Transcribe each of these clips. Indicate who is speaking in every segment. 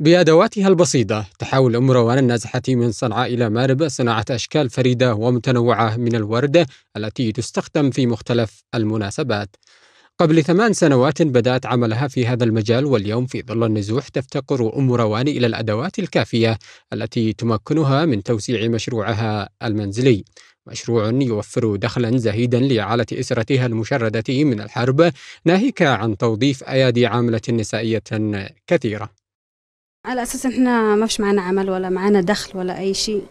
Speaker 1: بأدواتها البسيطة تحاول أم روان النازحة من صنعاء إلى مارب صناعة أشكال فريدة ومتنوعة من الوردة التي تستخدم في مختلف المناسبات قبل ثمان سنوات بدأت عملها في هذا المجال واليوم في ظل النزوح تفتقر أم روان إلى الأدوات الكافية التي تمكنها من توسيع مشروعها المنزلي مشروع يوفر دخلا زهيدا لعالة أسرتها المشردة من الحرب ناهيك عن توظيف أيادي عاملة نسائية كثيرة
Speaker 2: على اساس احنا ما فيش معانا عمل ولا معانا دخل ولا اي شيء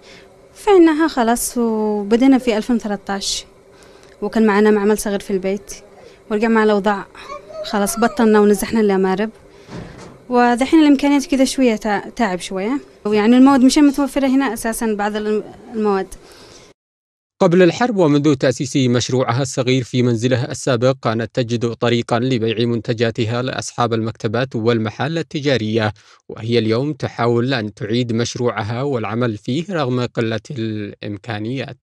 Speaker 2: فعناها خلاص وبدينا في 2013 وكان معانا معمل صغير في البيت ورجع مع الاوضاع خلاص بطلنا ونزحنا لمارب ودحين الامكانيات كده شويه تعب شويه ويعني المواد مش متوفره هنا اساسا بعض
Speaker 1: المواد قبل الحرب ومنذ تأسيس مشروعها الصغير في منزلها السابق كانت تجد طريقا لبيع منتجاتها لأصحاب المكتبات والمحال التجارية وهي اليوم تحاول أن تعيد مشروعها والعمل فيه رغم قلة الإمكانيات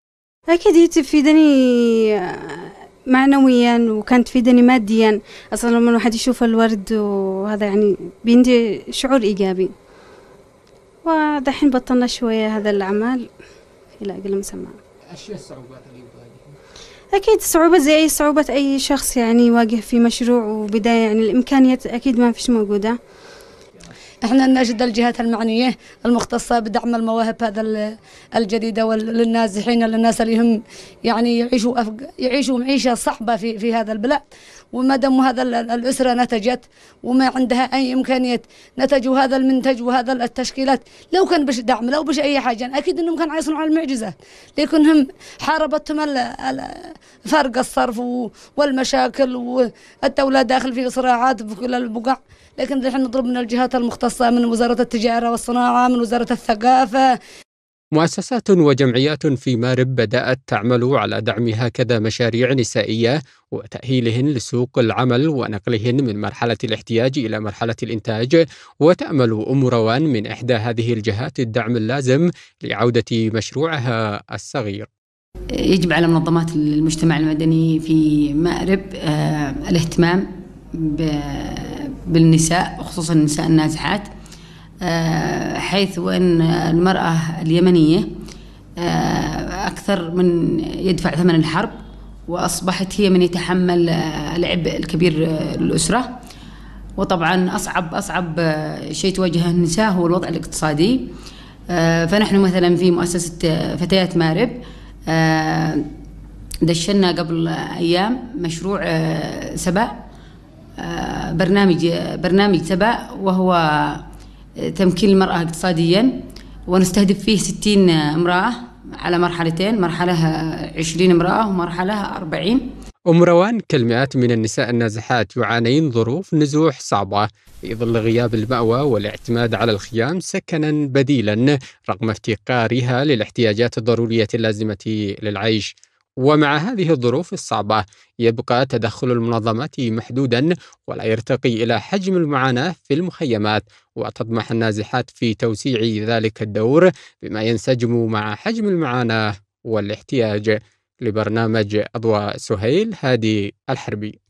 Speaker 2: أكيد هي تفيدني آه، معنويا وكانت تفيدني ماديا أصلا لما الواحد يشوف الورد وهذا يعني بيندي شعور إيجابي ودحين بطلنا شوية هذا الأعمال إلى أقل مسمى اكيد صعوبة زي صعوبه اي شخص يعني يواجه في مشروع وبدايه يعني الامكانيات اكيد ما فيش موجوده
Speaker 3: احنا نجد الجهات المعنيه المختصه بدعم المواهب هذا الجديده وللنازحين للناس اللي هم يعني يعيشوا أفق... يعيشوا معيشه صعبه في في هذا البلد وما دام هذا الاسره نتجت وما عندها اي امكانيه نتجوا هذا المنتج وهذا التشكيلات لو كان باش دعم لو باش اي حاجه اكيد انهم كانوا يصنعوا المعجزه لكن هم حاربتهم فرق الصرف والمشاكل والدوله داخل في صراعات في كل البقع لكن نحن نطلب من الجهات المختصه المختصة من وزارة التجارة والصناعة من وزارة الثقافة
Speaker 1: مؤسسات وجمعيات في مارب بدأت تعمل على دعم هكذا مشاريع نسائية وتأهيلهن لسوق العمل ونقلهن من مرحلة الاحتياج إلى مرحلة الإنتاج وتأمل أم روان من إحدى هذه الجهات الدعم اللازم لعودة مشروعها الصغير
Speaker 4: يجب على منظمات المجتمع المدني في مأرب آه، الاهتمام بالنساء وخصوصا النساء النازحات آه، حيث أن المرأة اليمنية آه، أكثر من يدفع ثمن الحرب وأصبحت هي من يتحمل آه، العبء الكبير للأسرة وطبعا أصعب أصعب شيء تواجهه النساء هو الوضع الاقتصادي فنحن مثلا في مؤسسة فتيات مارب دشنا قبل أيام مشروع سبأ برنامج برنامج تبع وهو آه، تمكين المرأة اقتصاديا ونستهدف فيه 60 امرأة على مرحلتين مرحلة 20 امرأة ومرحلة 40
Speaker 1: أم روان كالمئات من النساء النازحات يعانين ظروف نزوح صعبة في ظل غياب المأوى والاعتماد على الخيام سكنا بديلا رغم افتقارها للاحتياجات الضرورية اللازمة للعيش ومع هذه الظروف الصعبة يبقى تدخل المنظمات محدودا ولا يرتقي إلى حجم المعاناة في المخيمات وتطمح النازحات في توسيع ذلك الدور بما ينسجم مع حجم المعاناة والاحتياج لبرنامج أضواء سهيل هادي الحربي